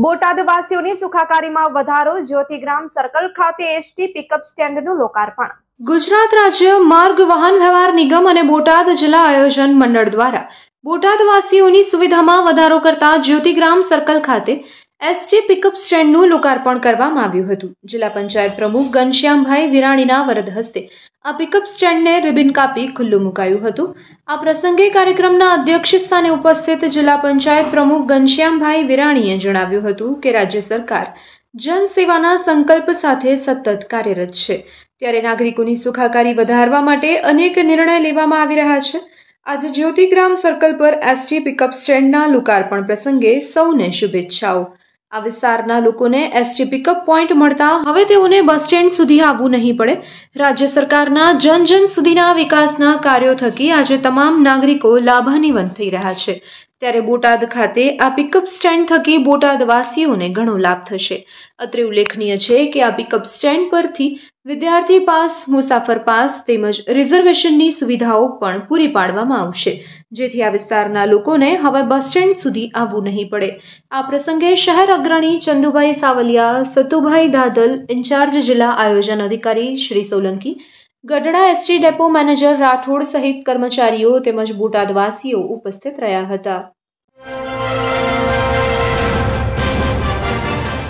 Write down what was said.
બોટાદવાસીઓની સુખાકારીમાં વધારો જ્યોતિગ્રામ સર્કલ ખાતે એસટી પિકઅપ સ્ટેન્ડનું લોકાર્પણ ગુજરાત રાજ્ય માર્ગ વાહન વ્યવહાર નિગમ અને બોટાદ જિલ્લા આયોજન મંડળ દ્વારા બોટાદવાસીઓની સુવિધામાં વધારો કરતા જ્યોતિગ્રામ સર્કલ ખાતે એસટી પિકઅપ સ્ટેન્ડનું લોકાર્પણ કરવામાં આવ્યું હતું જિલ્લા પંચાયત પ્રમુખ ઘનશ્યામભાઈ વિરાણીના વરદ હસ્તે આ પિકઅપ સ્ટેન્ડને રિબિન કાપી ખુલ્લું મુકાયું હતું આ પ્રસંગે કાર્યક્રમના અધ્યક્ષ સ્થાને ઉપસ્થિત જિલ્લા પંચાયત પ્રમુખ ઘનશ્યામભાઈ વિરાણીએ જણાવ્યું હતું કે રાજ્ય સરકાર જનસેવાના સંકલ્પ સાથે સતત કાર્યરત છે ત્યારે નાગરિકોની સુખાકારી વધારવા માટે અનેક નિર્ણય લેવામાં આવી રહ્યા છે આજે જ્યોતિગ્રામ સર્કલ પર એસટી પિકઅપ સ્ટેન્ડના લોકાર્પણ પ્રસંગે સૌને શુભેચ્છાઓ આ વિસ્તારના લોકોને એસટી પિકઅપ પોઈન્ટ મળતા હવે તેઓને બસ સ્ટેન્ડ સુધી આવવું નહીં પડે રાજ્ય સરકારના જન જન સુધીના વિકાસના કાર્યો થકી આજે તમામ નાગરિકો લાભાન્વિત થઈ રહ્યા છે ત્યારે બોટાદ ખાતે આ પિકઅપ સ્ટેન્ડ થકી બોટાદવાસીઓને ઘણો લાભ થશે અત્રે ઉલ્લેખનીય છે કે આ પિકઅપ સ્ટેન્ડ પરથી વિદ્યાર્થી પાસ મુસાફર પાસ તેમજ રિઝર્વેશનની સુવિધાઓ પણ પૂરી પાડવામાં આવશે જેથી આ વિસ્તારના લોકોને હવે બસ સ્ટેન્ડ સુધી આવવું નહીં પડે આ પ્રસંગે શહેર અગ્રણી ચંદુભાઈ સાવલિયા સતુભાઈ દાદલ ઇન્ચાર્જ જિલ્લા આયોજન અધિકારી Shri Solanki Gadhada ST depot manager Rathod સહિત કર્મચારીઓ તેમજ બોટાદવાસીઓ ઉપસ્થિત રહ્યા હતા